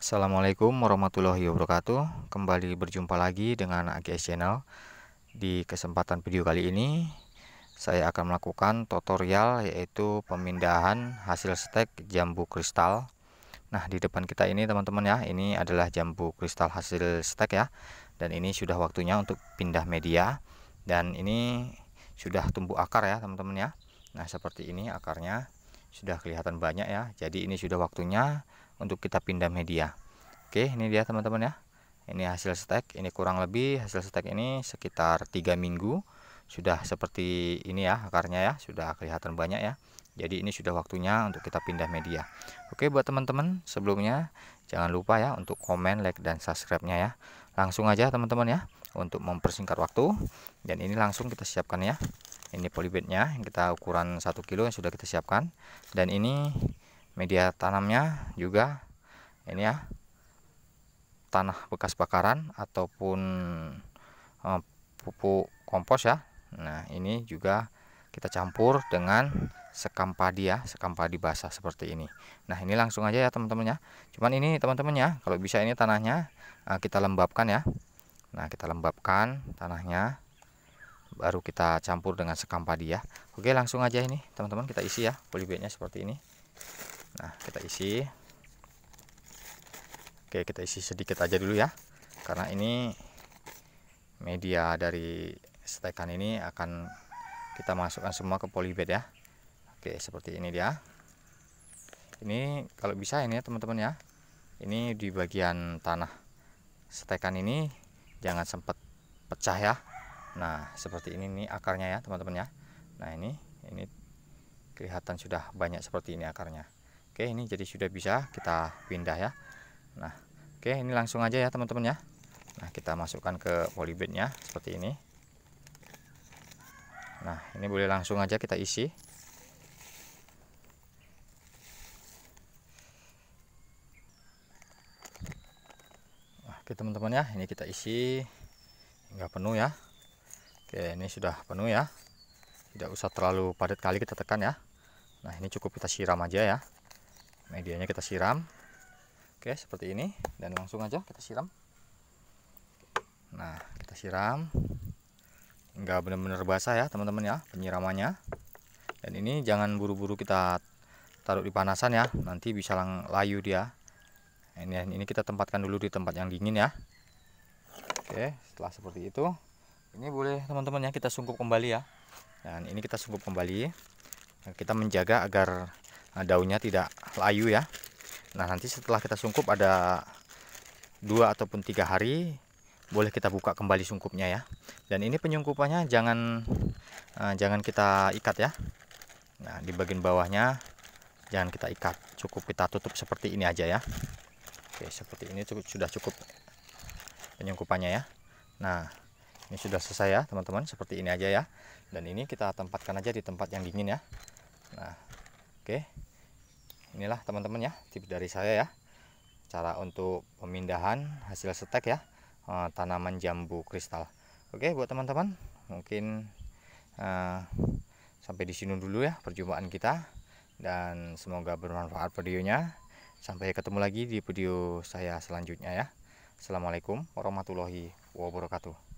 Assalamualaikum warahmatullahi wabarakatuh Kembali berjumpa lagi dengan AGS Channel Di kesempatan video kali ini Saya akan melakukan tutorial yaitu pemindahan hasil stek jambu kristal Nah di depan kita ini teman-teman ya Ini adalah jambu kristal hasil stek ya Dan ini sudah waktunya untuk pindah media Dan ini sudah tumbuh akar ya teman-teman ya Nah seperti ini akarnya sudah kelihatan banyak ya Jadi ini sudah waktunya untuk kita pindah media oke ini dia teman-teman ya ini hasil stek ini kurang lebih hasil stek ini sekitar tiga minggu sudah seperti ini ya akarnya ya sudah kelihatan banyak ya jadi ini sudah waktunya untuk kita pindah media oke buat teman-teman sebelumnya jangan lupa ya untuk komen like dan subscribe nya ya langsung aja teman-teman ya untuk mempersingkat waktu dan ini langsung kita siapkan ya ini polybednya yang kita ukuran 1 kilo yang sudah kita siapkan dan ini media tanamnya juga ini ya tanah bekas bakaran ataupun eh, pupuk kompos ya nah ini juga kita campur dengan sekam padi ya sekam padi basah seperti ini nah ini langsung aja ya teman-teman ya cuman ini teman-teman ya kalau bisa ini tanahnya eh, kita lembabkan ya nah kita lembabkan tanahnya baru kita campur dengan sekam padi ya oke langsung aja ini teman-teman kita isi ya polybagnya seperti ini nah kita isi oke kita isi sedikit aja dulu ya karena ini media dari setekan ini akan kita masukkan semua ke polybed ya oke seperti ini dia ini kalau bisa ini ya teman-teman ya ini di bagian tanah setekan ini jangan sempat pecah ya nah seperti ini nih akarnya ya teman-teman ya nah ini ini kelihatan sudah banyak seperti ini akarnya Oke ini jadi sudah bisa kita pindah ya Nah oke ini langsung aja ya teman-teman ya Nah kita masukkan ke polybednya seperti ini Nah ini boleh langsung aja kita isi nah, Oke teman-teman ya ini kita isi hingga penuh ya Oke ini sudah penuh ya Tidak usah terlalu padat kali kita tekan ya Nah ini cukup kita siram aja ya medianya kita siram oke seperti ini dan langsung aja kita siram nah kita siram nggak benar-benar basah ya teman-teman ya penyiramannya dan ini jangan buru-buru kita taruh di panasan ya nanti bisa lang layu dia nah, ini ini kita tempatkan dulu di tempat yang dingin ya oke setelah seperti itu ini boleh teman-teman ya kita sungkup kembali ya dan ini kita sungkup kembali kita menjaga agar Nah, daunnya tidak layu ya nah nanti setelah kita sungkup ada dua ataupun tiga hari boleh kita buka kembali sungkupnya ya dan ini penyungkupannya jangan eh, jangan kita ikat ya nah di bagian bawahnya jangan kita ikat cukup kita tutup seperti ini aja ya oke seperti ini cukup sudah cukup penyungkupannya ya nah ini sudah selesai ya teman-teman seperti ini aja ya dan ini kita tempatkan aja di tempat yang dingin ya nah Oke, inilah teman-teman ya tips dari saya ya. Cara untuk pemindahan hasil setek ya eh, tanaman jambu kristal. Oke, buat teman-teman mungkin uh, sampai di sini dulu ya perjumpaan kita dan semoga bermanfaat videonya. Sampai ketemu lagi di video saya selanjutnya ya. Assalamualaikum warahmatullahi wabarakatuh.